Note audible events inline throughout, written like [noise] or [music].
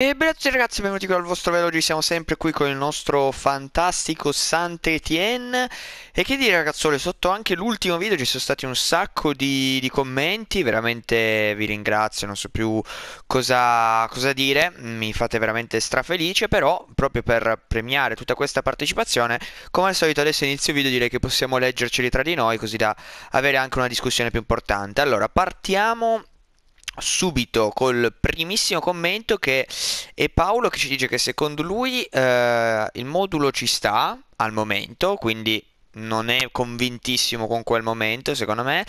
E grazie ragazzi, benvenuti qui al vostro veloce, oggi siamo sempre qui con il nostro fantastico Sant'Etienne E che dire ragazzole, sotto anche l'ultimo video ci sono stati un sacco di, di commenti, veramente vi ringrazio, non so più cosa, cosa dire, mi fate veramente strafelice Però, proprio per premiare tutta questa partecipazione, come al solito adesso inizio il video direi che possiamo leggerceli tra di noi Così da avere anche una discussione più importante Allora, partiamo subito col primissimo commento che è Paolo che ci dice che secondo lui eh, il modulo ci sta al momento, quindi non è convintissimo con quel momento, secondo me.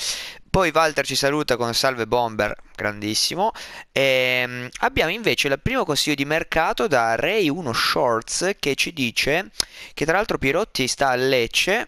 Poi Walter ci saluta con Salve Bomber, grandissimo. E ehm, abbiamo invece il primo consiglio di mercato da Ray1 Shorts che ci dice che tra l'altro Pirotti sta a Lecce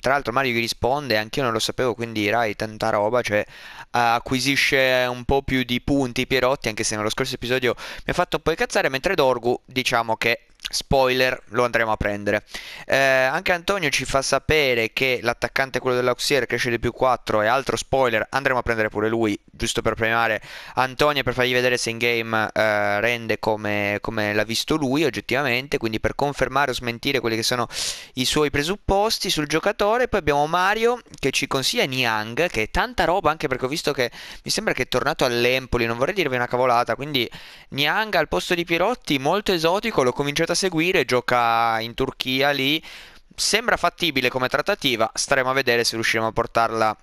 tra l'altro Mario gli risponde, anch'io non lo sapevo, quindi Rai tanta roba, cioè eh, acquisisce un po' più di punti Pierotti, anche se nello scorso episodio mi ha fatto un po' incazzare, mentre Dorgu diciamo che Spoiler, lo andremo a prendere. Eh, anche Antonio ci fa sapere che l'attaccante, quello dell'Auxier, cresce di più 4 e altro spoiler, andremo a prendere pure lui, giusto per premiare Antonio e per fargli vedere se in game eh, rende come, come, l'ha visto lui oggettivamente, quindi per confermare o smentire quelli che sono i suoi presupposti sul giocatore. Poi abbiamo Mario che ci consiglia Niang, che è tanta roba anche perché ho visto che mi sembra che è tornato all'Empoli, non vorrei dirvi una cavolata, quindi Niang al posto di Pirotti, molto esotico, l'ho cominciato da seguire, gioca in Turchia lì, sembra fattibile come trattativa, staremo a vedere se riusciremo a portarla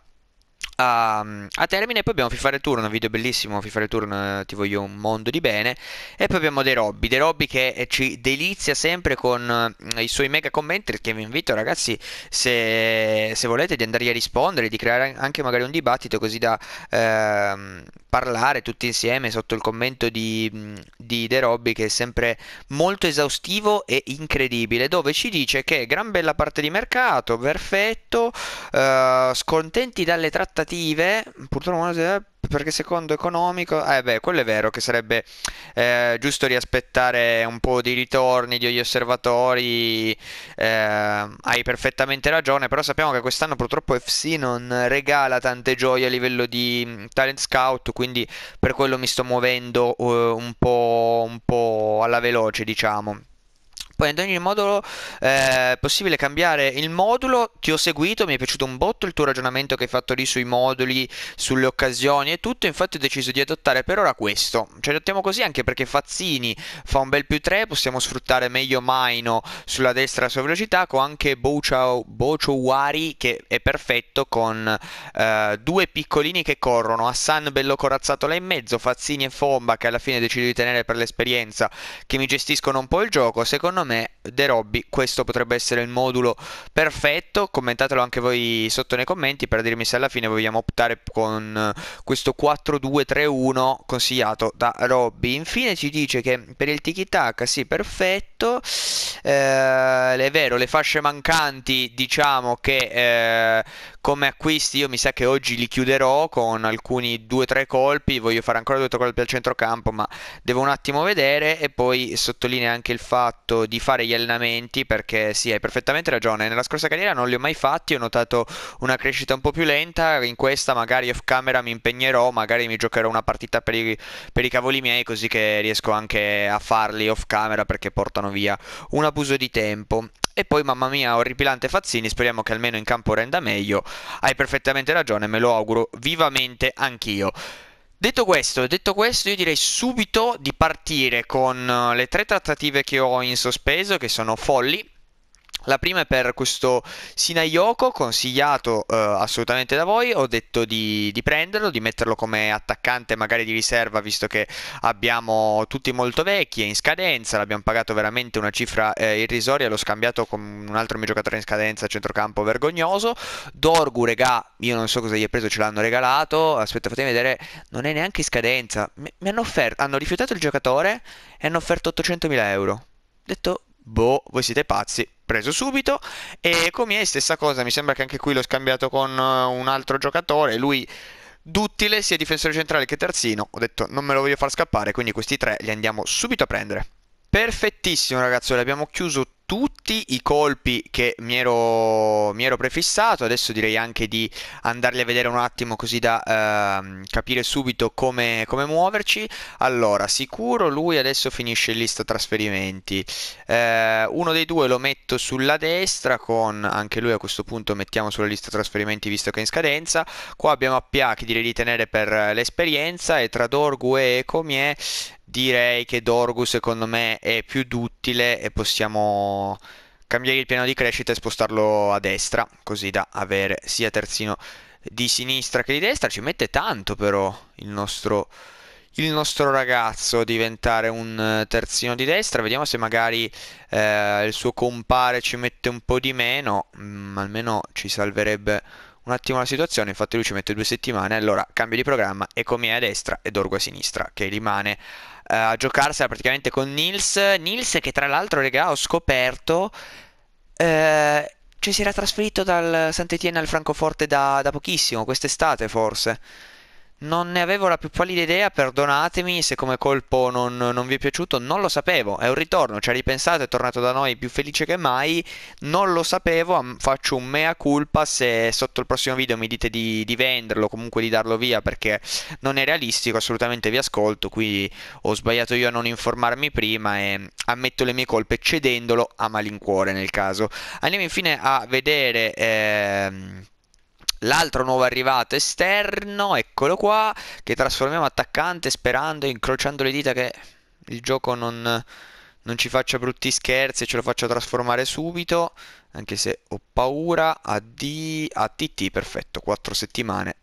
a, ehm, a termine. Poi abbiamo FIFA Return, un video bellissimo, FIFA Return ti voglio un mondo di bene. E poi abbiamo De Robby, De Robby che eh, ci delizia sempre con mm, i suoi mega commenti che vi invito ragazzi se, se volete di andargli a rispondere, di creare anche magari un dibattito così da eh, parlare tutti insieme sotto il commento di, mm, di De Robby che è sempre molto esaustivo e incredibile dove ci dice che gran bella parte di mercato, perfetto, eh, scontenti dalle trattative alternative, purtroppo non eh, perché secondo economico, eh beh, quello è vero che sarebbe eh, giusto riaspettare un po' di ritorni degli osservatori, eh, hai perfettamente ragione, però sappiamo che quest'anno purtroppo FC non regala tante gioie a livello di mm, talent scout, quindi per quello mi sto muovendo eh, un, po', un po' alla veloce, diciamo. Poi ad ogni modulo eh, è possibile cambiare il modulo. Ti ho seguito, mi è piaciuto un botto il tuo ragionamento che hai fatto lì sui moduli, sulle occasioni e tutto. Infatti ho deciso di adottare per ora questo. Ci adottiamo così anche perché Fazzini fa un bel più 3, possiamo sfruttare meglio Maino sulla destra la sua velocità, con anche Bocio Wari che è perfetto con eh, due piccolini che corrono. Hassan bello corazzato là in mezzo, Fazzini e Fomba che alla fine decido di tenere per l'esperienza, che mi gestiscono un po' il gioco. Secondo me me De Robby questo potrebbe essere il modulo perfetto, commentatelo anche voi sotto nei commenti per dirmi se alla fine vogliamo optare con eh, questo 4-2-3-1 consigliato da Robby. Infine ci dice che per il tiki-taka sì perfetto detto. Eh, è vero, le fasce mancanti, diciamo che eh, come acquisti io mi sa che oggi li chiuderò con alcuni 2-3 colpi, voglio fare ancora 2-3 colpi al centrocampo, ma devo un attimo vedere e poi sottolinea anche il fatto di fare gli allenamenti perché sì, hai perfettamente ragione, nella scorsa carriera non li ho mai fatti, ho notato una crescita un po' più lenta, in questa magari off camera mi impegnerò, magari mi giocherò una partita per i, per i cavoli miei così che riesco anche a farli off camera perché portano buttano via, un abuso di tempo. E poi, mamma mia, orripilante Fazzini, speriamo che almeno in campo renda meglio. Hai perfettamente ragione, me lo auguro vivamente anch'io. Detto questo, detto questo, io direi subito di partire con eh, le tre trattative che ho in sospeso, che sono folli, la prima è per questo Sinaioko consigliato eh, assolutamente da voi. Ho detto di, di, prenderlo, di metterlo come attaccante, magari di riserva, visto che abbiamo tutti molto vecchi è in scadenza. L'abbiamo pagato veramente una cifra eh, irrisoria. L'ho scambiato con un altro mio giocatore in scadenza, centrocampo vergognoso. Dorgu, regà, io non so cosa gli è preso, ce l'hanno regalato. Aspetta, fatemi vedere. Non è neanche in scadenza. Mi, mi hanno offerto, hanno rifiutato il giocatore e hanno offerto 800.000 euro. Ho detto, boh, voi siete pazzi, preso subito. E Comier stessa cosa, mi sembra che anche qui l'ho scambiato con eh, un altro giocatore, lui duttile sia difensore centrale che terzino. Ho detto non me lo voglio far scappare, quindi questi tre li andiamo subito a prendere. Perfettissimo ragazzuoli, abbiamo chiuso tutti i colpi che mi ero, mi ero, prefissato, adesso direi anche di andarli a vedere un attimo così da ehm, capire subito come, come, muoverci. Allora, sicuro lui adesso finisce in lista trasferimenti. Eh, uno dei due lo metto sulla destra con anche lui a questo punto mettiamo sulla lista trasferimenti visto che è in scadenza. Qua abbiamo Appia che direi di tenere per eh, l'esperienza e tra Gue e Comie direi che Dorgu secondo me è più duttile e possiamo cambiare il piano di crescita e spostarlo a destra, così da avere sia terzino di sinistra che di destra. Ci mette tanto però il nostro, il nostro ragazzo diventare un terzino di destra. Vediamo se magari eh, il suo compare ci mette un po' di meno, ma mm, almeno ci salverebbe un attimo la situazione, infatti lui ci mette due settimane, allora cambio di programma, Ecomi a destra e Dorgo a sinistra, che rimane eh, a giocarsela praticamente con Nils. Nils che tra l'altro, regà, ho scoperto... Eh, cioè si era trasferito dal Saint-Étienne al Francoforte da, da pochissimo, quest'estate forse. Non ne avevo la più pallida idea, perdonatemi se come colpo non, non, vi è piaciuto, non lo sapevo, è un ritorno, ci ha ripensato, è tornato da noi più felice che mai, non lo sapevo, faccio un mea culpa se sotto il prossimo video mi dite di, di venderlo, comunque di darlo via perché non è realistico, assolutamente vi ascolto, qui ho sbagliato io a non informarmi prima e ammetto le mie colpe cedendolo a malincuore nel caso. Andiamo infine a vedere... Ehm L'altro nuovo arrivato esterno, eccolo qua, che trasformiamo attaccante sperando, incrociando le dita che il gioco non, non ci faccia brutti scherzi e ce lo faccia trasformare subito, anche se ho paura, a D, TT, perfetto, 4 settimane,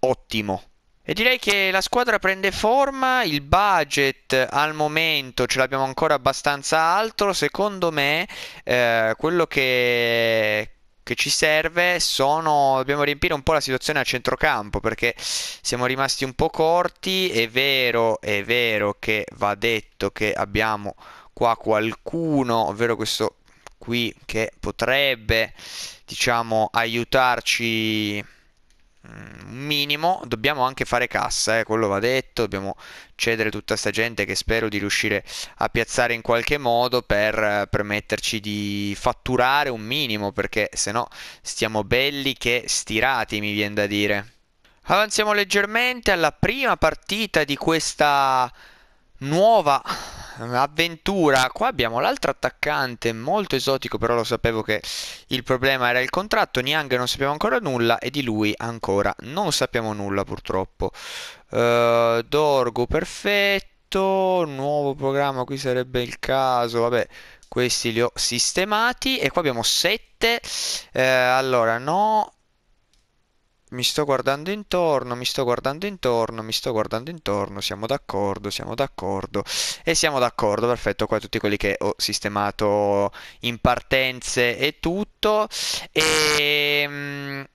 ottimo. E direi che la squadra prende forma, il budget al momento ce l'abbiamo ancora abbastanza alto, secondo me eh, quello che, che ci serve sono dobbiamo riempire un po' la situazione a centrocampo perché siamo rimasti un po' corti è vero è vero che va detto che abbiamo qua qualcuno ovvero questo qui che potrebbe diciamo aiutarci Mm, minimo, dobbiamo anche fare cassa, eh, quello va detto, dobbiamo cedere tutta sta gente che spero di riuscire a piazzare in qualche modo per eh, permetterci di fatturare un minimo, perché se no stiamo belli che stirati, mi viene da dire. Avanziamo leggermente alla prima partita di questa nuova avventura. Qua abbiamo l'altro attaccante molto esotico, però lo sapevo che il problema era il contratto. Niang non sappiamo ancora nulla e di lui ancora non sappiamo nulla purtroppo. Uh, eh, Dorgo perfetto, nuovo programma, qui sarebbe il caso, vabbè. Questi li ho sistemati e qua abbiamo 7. Uh, eh, allora, no, mi sto guardando intorno, mi sto guardando intorno, mi sto guardando intorno, siamo d'accordo, siamo d'accordo e siamo d'accordo, perfetto, qua tutti quelli che ho sistemato in partenze e tutto e, ehm,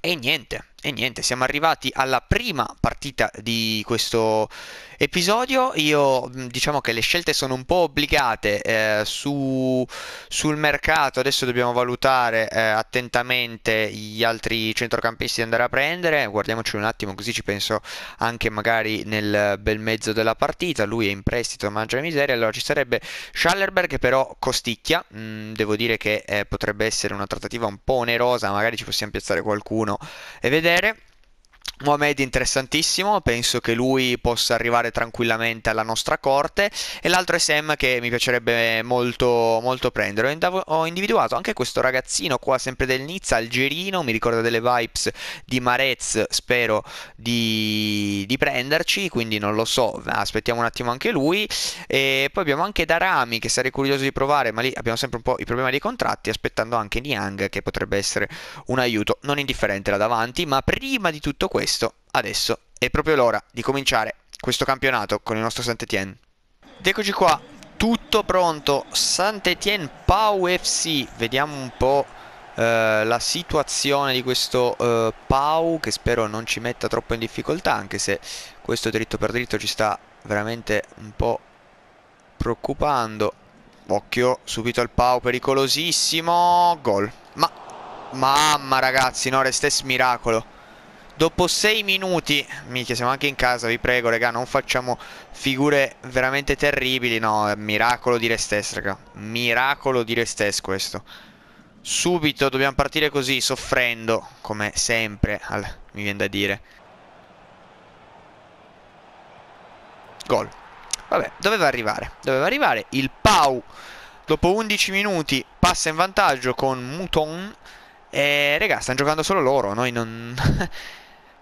e niente. E niente, siamo arrivati alla prima partita di questo episodio. Io diciamo che le scelte sono un po' obbligate eh, su, sul mercato. Adesso dobbiamo valutare eh, attentamente gli altri centrocampisti da andare a prendere. Guardiamoci un attimo, così ci penso anche magari nel bel mezzo della partita. Lui è in prestito, mangia la miseria. Allora ci sarebbe Schallerberg, che però costicchia. Mm, devo dire che eh, potrebbe essere una trattativa un po' onerosa. Magari ci possiamo piazzare qualcuno e vedere vedere Mohamed interessantissimo, penso che lui possa arrivare tranquillamente alla nostra corte e l'altro è Sam che mi piacerebbe molto, molto prendere. Ho individuato anche questo ragazzino qua sempre del Nizza, algerino, mi ricorda delle vibes di Marez, spero di, di prenderci, quindi non lo so, aspettiamo un attimo anche lui. E poi abbiamo anche Darami che sarei curioso di provare, ma lì abbiamo sempre un po' i problemi dei contratti, aspettando anche Niang che potrebbe essere un aiuto non indifferente là davanti, ma prima di tutto questo questo, adesso è proprio l'ora di cominciare questo campionato con il nostro Saint-Étienne. Ed eccoci qua, tutto pronto, Saint-Étienne Pau FC, vediamo un po' eh, la situazione di questo eh, Pau che spero non ci metta troppo in difficoltà anche se questo dritto per dritto ci sta veramente un po' preoccupando occhio subito al Pau pericolosissimo gol ma mamma ragazzi no restes miracolo dopo 6 minuti mica siamo anche in casa vi prego raga non facciamo figure veramente terribili no miracolo di Restes raga miracolo di Restes questo subito dobbiamo partire così soffrendo come sempre mi viene da dire gol vabbè doveva arrivare doveva arrivare il Pau dopo 11 minuti passa in vantaggio con Muton e eh, regà, stanno giocando solo loro, noi non... [laughs]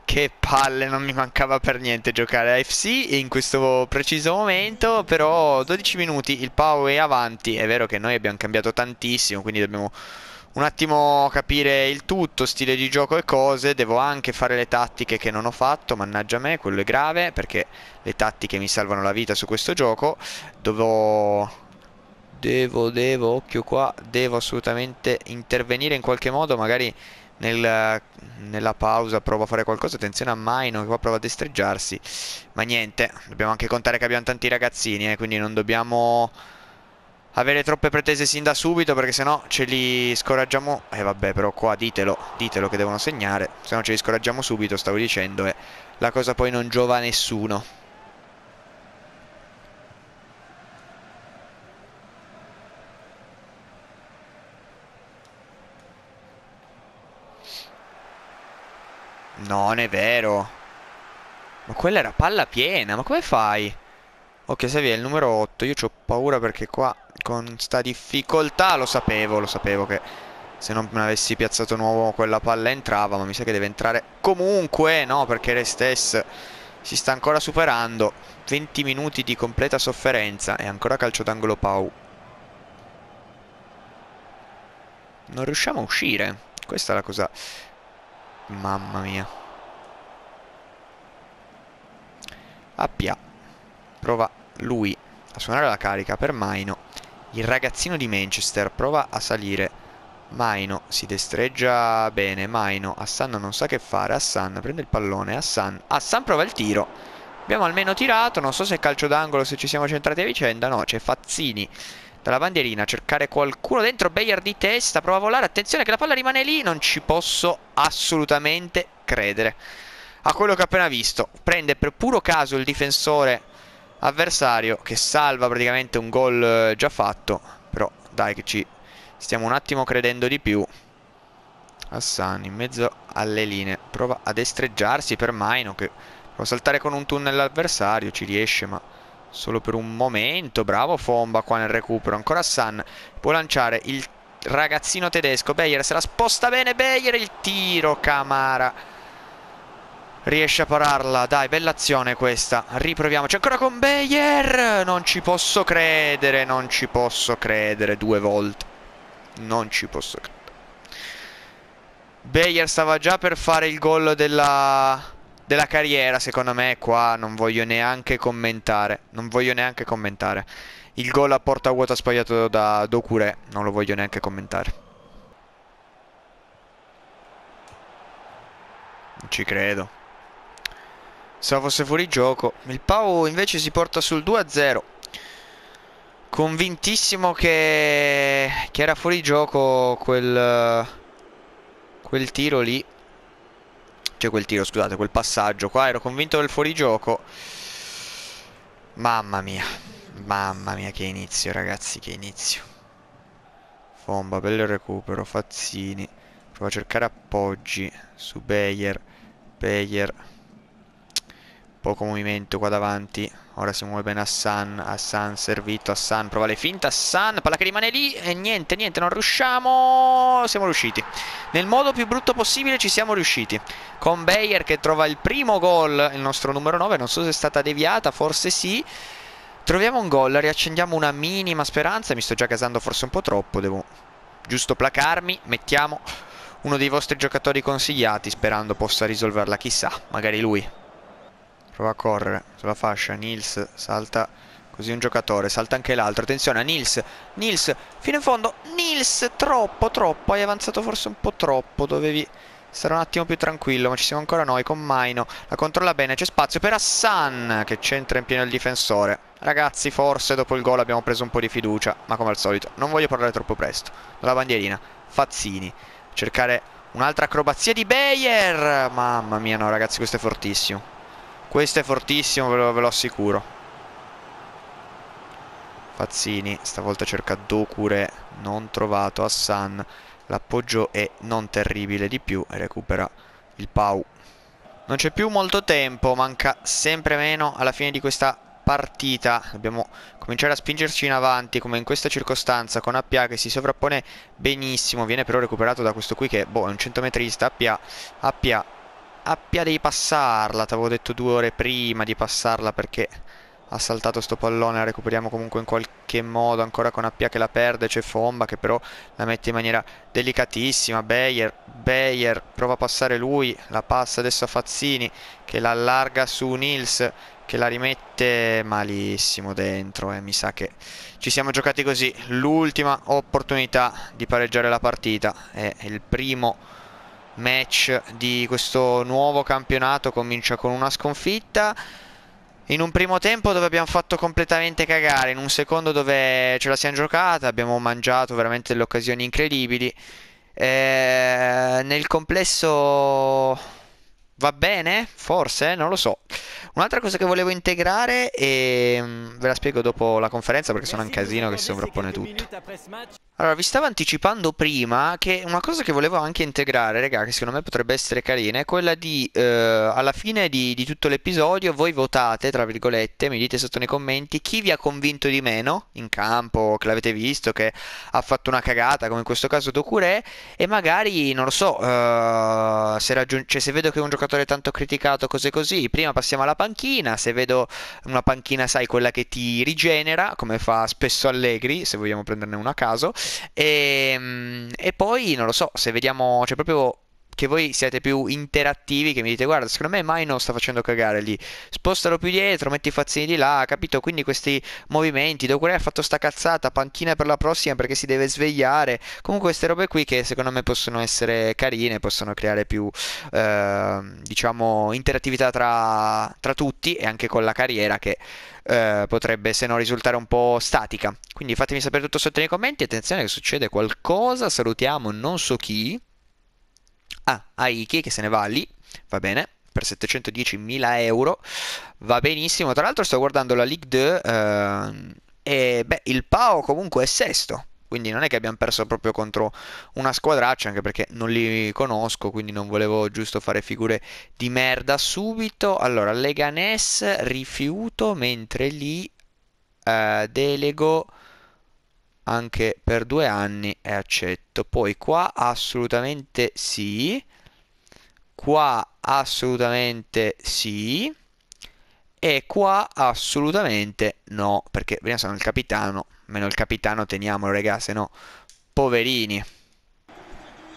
Che palle, non mi mancava per niente giocare a FC in questo preciso momento, però 12 minuti, il Pau è avanti, è vero che noi abbiamo cambiato tantissimo, quindi dobbiamo un attimo capire il tutto, stile di gioco e cose, devo anche fare le tattiche che non ho fatto, mannaggia me, quello è grave, perché le tattiche mi salvano la vita su questo gioco, devo... Devo, devo, occhio qua, devo assolutamente intervenire in qualche modo, magari nel, nella pausa prova a fare qualcosa attenzione a Maino che qua prova a destreggiarsi ma niente dobbiamo anche contare che abbiamo tanti ragazzini eh, quindi non dobbiamo avere troppe pretese sin da subito perché sennò ce li scoraggiamo e eh, vabbè però qua ditelo ditelo che devono segnare sennò ce li scoraggiamo subito stavo dicendo e eh, la cosa poi non giova a nessuno Non è vero. Ma quella era palla piena, ma come fai? Ok, Savi è il numero 8. Io ho paura perché qua con sta difficoltà lo sapevo, lo sapevo che se non avessi piazzato nuovo quella palla entrava, ma mi sa che deve entrare comunque, no, perché Restes si sta ancora superando. 20 minuti di completa sofferenza e ancora calcio d'angolo Pau. Non riusciamo a uscire. Questa è la cosa Mamma mia. Appia. Prova lui a suonare la carica per Maino. Il ragazzino di Manchester prova a salire. Maino si destreggia bene. Maino. Hassan non sa che fare. Hassan prende il pallone. Hassan. Hassan prova il tiro. Abbiamo almeno tirato. Non so se è calcio d'angolo, se ci siamo centrati a vicenda. No, c'è Fazzini dalla bandierina cercare qualcuno dentro Bayer di testa prova a volare attenzione che la palla rimane lì non ci posso assolutamente credere a quello che ho appena visto prende per puro caso il difensore avversario che salva praticamente un gol eh, già fatto però dai che ci stiamo un attimo credendo di più Hassan in mezzo alle linee prova a destreggiarsi per Maino che può saltare con un tunnel all'avversario ci riesce ma Solo per un momento, bravo Fomba qua nel recupero, ancora San può lanciare il ragazzino tedesco, Beyer se la sposta bene, Beyer il tiro, Camara riesce a pararla, dai bella azione questa, riproviamoci ancora con Beyer, non ci posso credere, non ci posso credere, due volte, non ci posso credere. Beyer stava già per fare il gol della della carriera, secondo me, qua non voglio neanche commentare. Non voglio neanche commentare. Il gol a porta vuota sbagliato da Dokure, non lo voglio neanche commentare. Non ci credo. Se fosse fuori gioco. Il Pau invece si porta sul 2-0. Convintissimo che... che era fuori gioco quel... quel tiro lì. Cioè quel tiro, scusate, quel passaggio qua ero convinto del fuorigioco. Mamma mia. Mamma mia che inizio, ragazzi, che inizio. Fomba, bello recupero, Fazzini. Provo a cercare appoggi su Beyer. Beyer. Poco movimento qua davanti. Ora si muove bene Hassan. Hassan servito. Hassan prova le finte. Hassan, palla che rimane lì. E niente, niente, non riusciamo. Siamo riusciti. Nel modo più brutto possibile ci siamo riusciti. Con Bayer che trova il primo gol. Il nostro numero 9. Non so se è stata deviata, forse sì. Troviamo un gol, riaccendiamo una minima speranza. Mi sto già casando forse un po' troppo. Devo giusto placarmi. Mettiamo uno dei vostri giocatori consigliati sperando possa risolverla. Chissà, magari lui. Prova a correre sulla fascia. Nils salta così un giocatore. Salta anche l'altro. Attenzione a Nils. Nils fino in fondo. Nils troppo, troppo. Hai avanzato forse un po' troppo. Dovevi stare un attimo più tranquillo. Ma ci siamo ancora noi con Maino. La controlla bene. C'è spazio per Hassan che centra in pieno il difensore. Ragazzi, forse dopo il gol abbiamo preso un po' di fiducia. Ma come al solito, non voglio parlare troppo presto. La bandierina. Fazzini. Cercare Un'altra acrobazia di Bayer. Mamma mia, no, ragazzi, questo è fortissimo. Questo è fortissimo, ve lo, ve lo assicuro. Pazzini, stavolta cerca Dokure, non trovato, Hassan. L'appoggio è non terribile di più e recupera il Pau. Non c'è più molto tempo, manca sempre meno alla fine di questa partita. Dobbiamo cominciare a spingerci in avanti, come in questa circostanza, con Appia che si sovrappone benissimo. Viene però recuperato da questo qui che, boh, è un centometrista. Appia, Appia Appia di passarla, ti avevo detto due ore prima di passarla perché ha saltato sto pallone, la recuperiamo comunque in qualche modo, ancora con Appia che la perde, c'è Fomba che però la mette in maniera delicatissima, Bayer, Bayer prova a passare lui, la passa adesso a Fazzini che la allarga su Nils che la rimette malissimo dentro eh. mi sa che ci siamo giocati così l'ultima opportunità di pareggiare la partita è il primo match di questo nuovo campionato comincia con una sconfitta in un primo tempo dove abbiamo fatto completamente cagare in un secondo dove ce la siamo giocata abbiamo mangiato veramente delle occasioni incredibili eh, nel complesso va bene? Forse? Non lo so. Un'altra cosa che volevo integrare e ehm, ve la spiego dopo la conferenza perché sono un casino che sovrappone tutto. Allora, vi stavo anticipando prima che una cosa che volevo anche integrare, raga, che secondo me potrebbe essere carina, è quella di, eh, alla fine di, di tutto l'episodio, voi votate, tra virgolette, mi dite sotto nei commenti chi vi ha convinto di meno in campo, che l'avete visto, che ha fatto una cagata, come in questo caso Dokure, e magari, non lo so, eh, se, raggiunge, cioè, se vedo che un giocatore è tanto criticato, cose così, prima passiamo alla panchina, se vedo una panchina, sai, quella che ti rigenera, come fa spesso Allegri, se vogliamo prenderne uno a caso, e, ehm, e poi non lo so, se vediamo, cioè proprio che voi siete più interattivi, che mi dite guarda, secondo me Mino sta facendo cagare lì, spostalo più dietro, metti i fazzini di là, capito? Quindi questi movimenti, Dokure ha fatto sta cazzata, panchina per la prossima perché si deve svegliare, comunque queste robe qui che secondo me possono essere carine, possono creare più, eh, diciamo, interattività tra, tra, tutti e anche con la carriera che eh, potrebbe se no risultare un po' statica. Quindi fatemi sapere tutto sotto nei commenti, attenzione che succede qualcosa, salutiamo non so chi a Aiki che se ne va lì, va bene, per 710.000 euro, va benissimo. Tra l'altro sto guardando la Ligue 2 ehm, e beh, il Pao comunque è sesto, quindi non è che abbiamo perso proprio contro una squadraccia, anche perché non li conosco, quindi non volevo giusto fare figure di merda subito. Allora, Leganes rifiuto, mentre lì eh, delego anche per due anni e accetto. Poi qua assolutamente sì, qua assolutamente sì e qua assolutamente no, perché prima sono il capitano, meno il capitano teniamolo regà, se no poverini.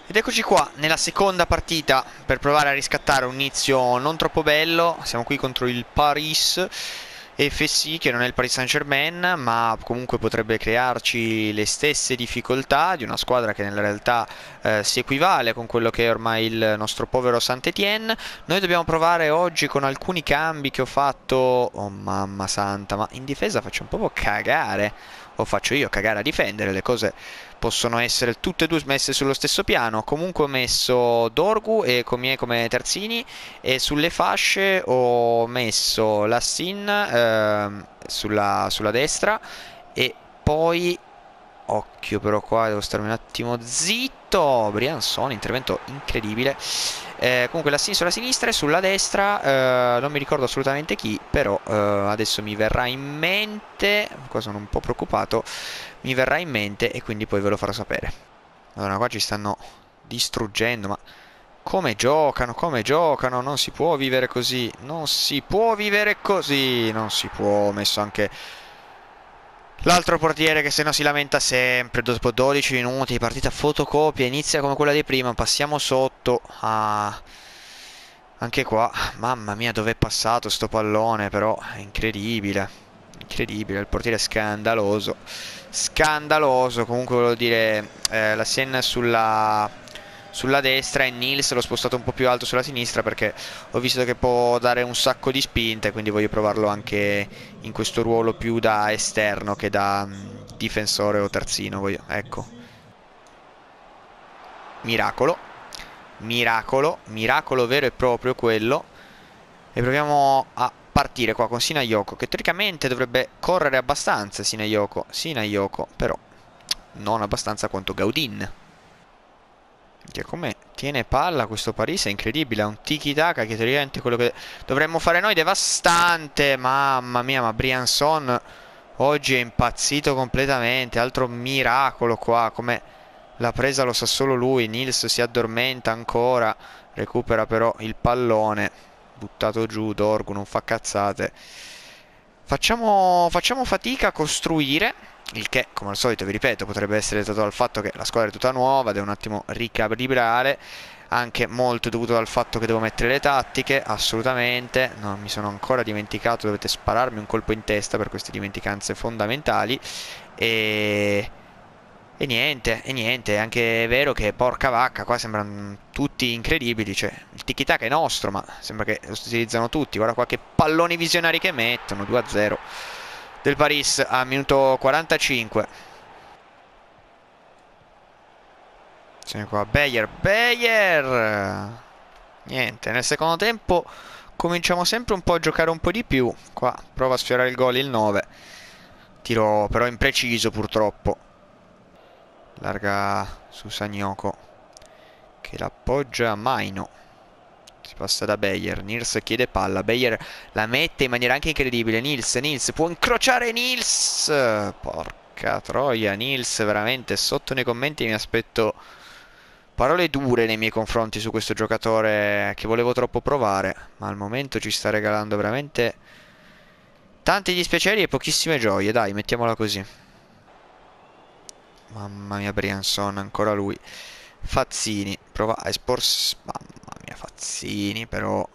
Ed eccoci qua nella seconda partita per provare a riscattare un inizio non troppo bello, siamo qui contro il Paris FSI che non è il Paris Saint Germain ma comunque potrebbe crearci le stesse difficoltà di una squadra che nella realtà eh, si equivale con quello che è ormai il nostro povero Saint-Étienne noi dobbiamo provare oggi con alcuni cambi che ho fatto oh mamma santa ma in difesa faccio un po' cagare o faccio io cagare a difendere le cose possono essere tutte e due messe sullo stesso piano comunque ho messo Dorgu e Comie come terzini e sulle fasce ho messo la Sin ehm, sulla, sulla destra e poi occhio però qua devo starmi un attimo zitto Brian Brianzone intervento incredibile eh, comunque la sinistra, la sinistra e sulla destra eh, non mi ricordo assolutamente chi, però eh, adesso mi verrà in mente, qua sono un po' preoccupato, mi verrà in mente e quindi poi ve lo farò sapere. Allora qua ci stanno distruggendo, ma come giocano, come giocano, non si può vivere così, non si può vivere così, non si può, ho messo anche L'altro portiere che se no si lamenta sempre dopo 12 minuti, partita fotocopia, inizia come quella di prima, passiamo sotto a... Anche qua, mamma mia dov'è passato sto pallone però, è incredibile, incredibile, il portiere è scandaloso, scandaloso, comunque volevo dire eh, la Senna sulla sulla destra e Nils l'ho spostato un po' più alto sulla sinistra perché ho visto che può dare un sacco di spinte quindi voglio provarlo anche in questo ruolo più da esterno che da mh, mm, difensore o terzino voglio, ecco miracolo miracolo miracolo vero e proprio quello e proviamo a partire qua con Sinayoko che teoricamente dovrebbe correre abbastanza Sinayoko Sinayoko però non abbastanza quanto Gaudin che come tiene palla questo Paris è incredibile, ha un tiki-taka che teoricamente quello che dovremmo fare noi devastante. Mamma mia, ma Brianson oggi è impazzito completamente, altro miracolo qua, come la presa lo sa solo lui, Nils si addormenta ancora, recupera però il pallone, buttato giù, Dorgu non fa cazzate. Facciamo, facciamo fatica a costruire il che come al solito vi ripeto potrebbe essere dato dal fatto che la squadra è tutta nuova, devo un attimo ricalibrare anche molto dovuto dal fatto che devo mettere le tattiche, assolutamente, non mi sono ancora dimenticato, dovete spararmi un colpo in testa per queste dimenticanze fondamentali e... E niente, e niente, è anche vero che porca vacca, qua sembrano tutti incredibili, cioè il tiki taka è nostro, ma sembra che lo utilizzano tutti, guarda qua che palloni visionari che mettono, 2-0 del Paris a minuto 45 Siamo qua Beyer, Beyer niente nel secondo tempo cominciamo sempre un po' a giocare un po' di più qua prova a sfiorare il gol il 9 tiro però impreciso purtroppo larga su Sagnoko che l'appoggia a Maino Passa da Bayer. Nils chiede palla. Bayer la mette in maniera anche incredibile. Nils, Nils può incrociare Nils. Porca troia, Nils veramente sotto nei commenti mi aspetto parole dure nei miei confronti su questo giocatore che volevo troppo provare, ma al momento ci sta regalando veramente tanti dispiaceri e pochissime gioie, dai, mettiamola così. Mamma mia, Brianson, ancora lui. Fazzini, prova a esporsi mia, Fazzini però...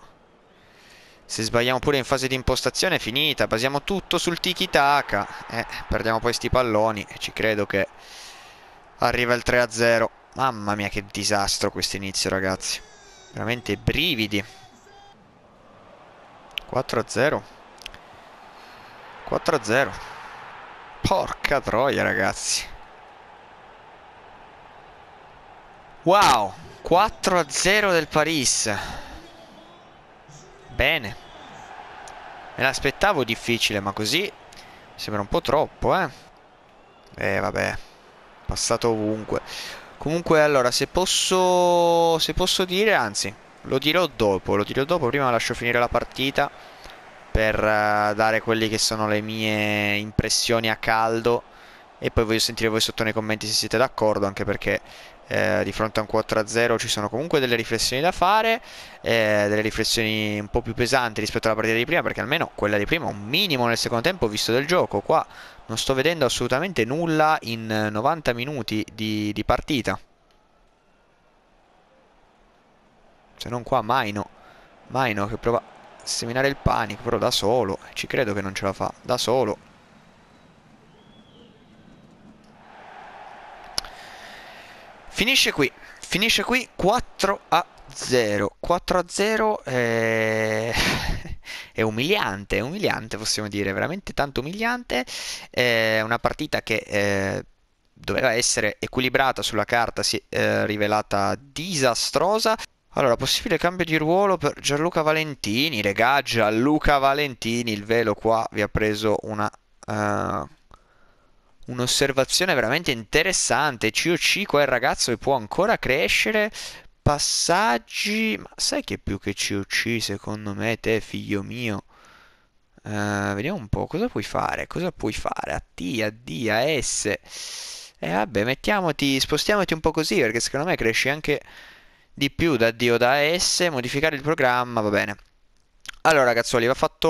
Se sbagliamo pure in fase di impostazione è finita. Basiamo tutto sul tiki-taka. Eh, perdiamo poi sti palloni. E ci credo che arriva il 3-0. Mamma mia che disastro questo inizio ragazzi. Veramente brividi. 4-0. 4-0. Porca troia ragazzi. Wow. 4 a 0 del Paris bene me l'aspettavo difficile ma così sembra un po' troppo eh eh vabbè passato ovunque comunque allora se posso se posso dire anzi lo dirò dopo lo dirò dopo prima lascio finire la partita per eh, dare quelle che sono le mie impressioni a caldo e poi voglio sentire voi sotto nei commenti se siete d'accordo anche perché eh, di fronte a un 4-0 ci sono comunque delle riflessioni da fare, eh, delle riflessioni un po' più pesanti rispetto alla partita di prima, perché almeno quella di prima un minimo nel secondo tempo visto del gioco, qua non sto vedendo assolutamente nulla in 90 minuti di, di partita. Se non qua Maino, Maino che prova a seminare il panico, però da solo, eh, ci credo che non ce la fa, da solo. Finisce qui, finisce qui 4 a 0. 4 a 0 è, eh, [laughs] è umiliante, è umiliante possiamo dire, veramente tanto umiliante. È una partita che eh, doveva essere equilibrata sulla carta, si è eh, rivelata disastrosa. Allora, possibile cambio di ruolo per Gianluca Valentini, regà Gianluca Valentini, il velo qua vi ha preso una... Uh un'osservazione veramente interessante. COC qua il ragazzo che può ancora crescere. Passaggi, ma sai che più che COC secondo me te figlio mio? Uh, vediamo un po' cosa puoi fare, cosa puoi fare? A T, a D, a S. E eh, vabbè, mettiamoti, spostiamoti un po' così perché secondo me cresci anche di più da D o da S, modificare il programma, va bene. Allora ragazzuoli, va fatto,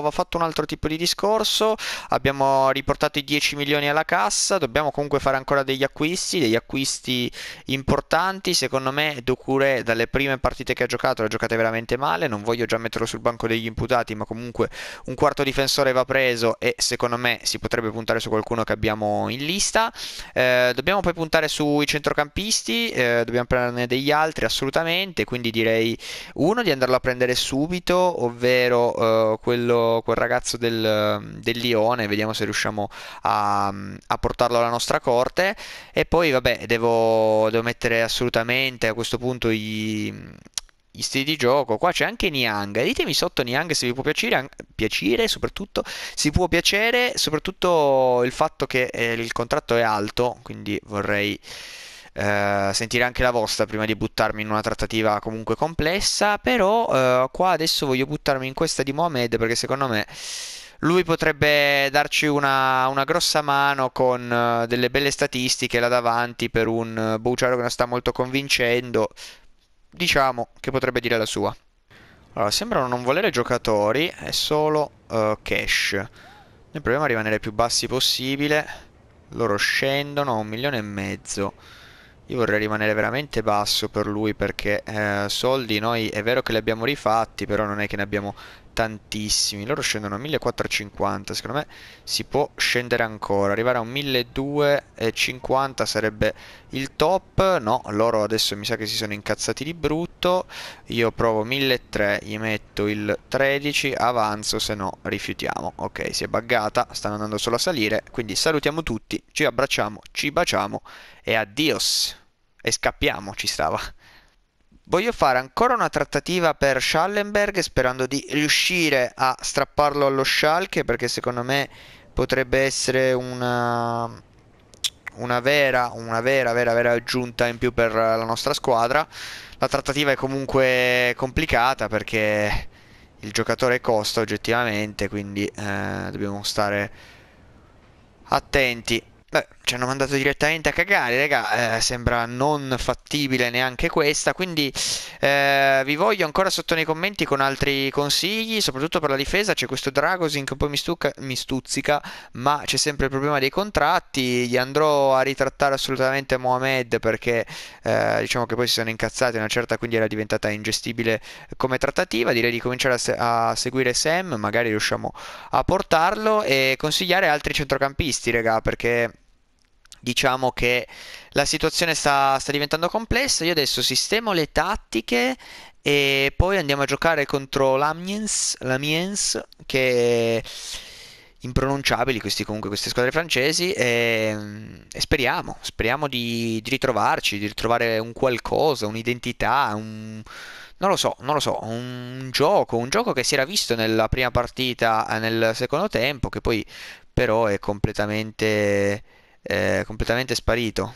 va fatto, un altro tipo di discorso, abbiamo riportato i 10 milioni alla cassa, dobbiamo comunque fare ancora degli acquisti, degli acquisti importanti, secondo me Docure dalle prime partite che ha giocato l'ha giocata veramente male, non voglio già metterlo sul banco degli imputati, ma comunque un quarto difensore va preso e secondo me si potrebbe puntare su qualcuno che abbiamo in lista, eh, dobbiamo poi puntare sui centrocampisti, eh, dobbiamo prenderne degli altri assolutamente, quindi direi uno di andarlo a prendere subito, ovvero davvero eh, quello, quel ragazzo del, del, Lione, vediamo se riusciamo a, a, portarlo alla nostra corte. E poi vabbè, devo, devo mettere assolutamente a questo punto i, gli stili di gioco. Qua c'è anche Niang. Ditemi sotto Niang se vi può piacere, piacere soprattutto si può piacere, soprattutto il fatto che eh, il contratto è alto, quindi vorrei eh, sentire anche la vostra prima di buttarmi in una trattativa comunque complessa, però eh, qua adesso voglio buttarmi in questa di Mohamed perché secondo me lui potrebbe darci una, una grossa mano con uh, delle belle statistiche là davanti per un uh, eh, Bouciaro che non sta molto convincendo, diciamo che potrebbe dire la sua. Allora, sembrano non volere giocatori, è solo uh, cash. Noi proviamo a rimanere più bassi possibile. Loro scendono a un milione e mezzo. Io vorrei rimanere veramente basso per lui perché eh, soldi noi è vero che li abbiamo rifatti, però non è che ne abbiamo tantissimi. Loro scendono a 1450, secondo me si può scendere ancora. Arrivare a un 1250 sarebbe il top. No, loro adesso mi sa che si sono incazzati di brutto. Io provo 1300, gli metto il 13, avanzo, se no rifiutiamo. Ok, si è buggata, stanno andando solo a salire. Quindi salutiamo tutti, ci abbracciamo, ci baciamo e addios. E scappiamo, ci stava. Voglio fare ancora una trattativa per Schallenberg sperando di riuscire a strapparlo allo Schalke perché secondo me potrebbe essere una, una, vera, una vera, vera, vera aggiunta in più per la nostra squadra. La trattativa è comunque complicata perché il giocatore costa oggettivamente, quindi eh, dobbiamo stare attenti. Beh, ci hanno mandato direttamente a cagare, raga, eh, sembra non fattibile neanche questa, quindi eh, vi voglio ancora sotto nei commenti con altri consigli, soprattutto per la difesa, c'è questo Dragosin che un po' mi, stucca, mi stuzzica, ma c'è sempre il problema dei contratti, gli andrò a ritrattare assolutamente Mohamed perché eh, diciamo che poi si sono incazzati, una certa quindi era diventata ingestibile come trattativa, direi di cominciare a, se a seguire Sam, magari riusciamo a portarlo e consigliare altri centrocampisti, raga, perché diciamo che la situazione sta, sta, diventando complessa. Io adesso sistemo le tattiche e poi andiamo a giocare contro l'Amiens, l'Amiens che impronunciabili questi, comunque, queste squadre francesi e, e speriamo, speriamo di, di, ritrovarci, di ritrovare un qualcosa, un'identità, un, non lo so, non lo so, un gioco, un gioco che si era visto nella prima partita nel secondo tempo che poi però è completamente eh, completamente sparito.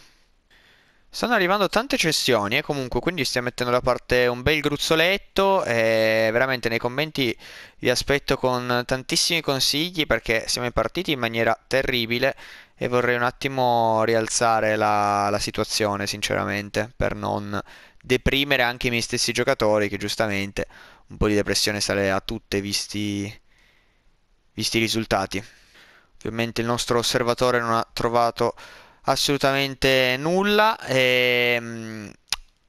Stanno arrivando tante cessioni e eh, comunque, quindi stiamo mettendo da parte un bel gruzzoletto e veramente nei commenti vi aspetto con tantissimi consigli perché siamo partiti in maniera terribile e vorrei un attimo rialzare la, la situazione sinceramente per non deprimere anche i miei stessi giocatori che giustamente un po' di depressione sale a tutte visti, visti i risultati. Ovviamente il nostro osservatore non ha trovato assolutamente nulla. E, ehm,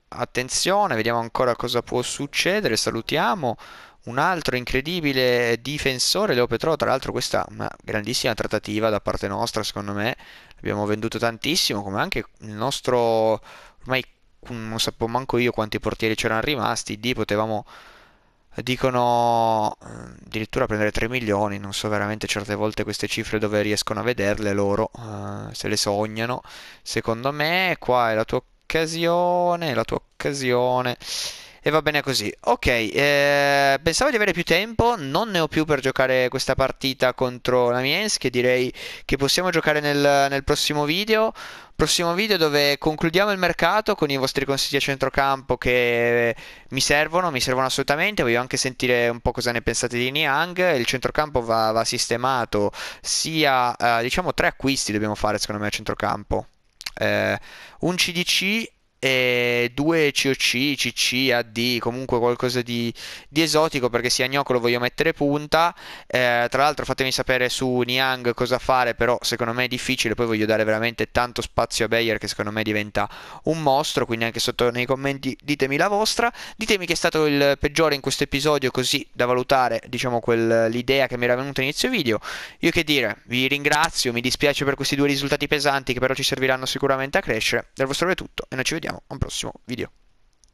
attenzione, vediamo ancora cosa può succedere. Salutiamo un altro incredibile difensore, Leo Petrò. Tra l'altro, questa è una grandissima trattativa da parte nostra, secondo me. Abbiamo venduto tantissimo, come anche il nostro ormai non sapevo manco io quanti portieri c'erano rimasti. D potevamo dicono eh, addirittura prendere 3 milioni, non so veramente certe volte queste cifre dove riescono a vederle loro, uh, se le sognano. Secondo me qua è la tua occasione, la tua occasione. E va bene così. Ok, eh, pensavo di avere più tempo, non ne ho più per giocare questa partita contro l'Amiens, che direi che possiamo giocare nel, nel prossimo video. Prossimo video dove concludiamo il mercato con i vostri consigli a centrocampo che eh, mi servono, mi servono assolutamente. Voglio anche sentire un po' cosa ne pensate di Niang. Il centrocampo va, va sistemato, sia eh, diciamo tre acquisti dobbiamo fare secondo me a centrocampo. Eh, un CDC e eh, due COC, CC, AD, comunque qualcosa di, di esotico perché sia sì, Gnocco lo voglio mettere punta. Eh, tra l'altro fatemi sapere su Niang cosa fare, però secondo me è difficile, poi voglio dare veramente tanto spazio a Bayer che secondo me diventa un mostro, quindi anche sotto nei commenti ditemi la vostra, ditemi che è stato il peggiore in questo episodio così da valutare diciamo l'idea che mi era venuta inizio video. Io che dire, vi ringrazio, mi dispiace per questi due risultati pesanti che però ci serviranno sicuramente a crescere. Del vostro è tutto e noi ci vediamo vediamo a un prossimo video.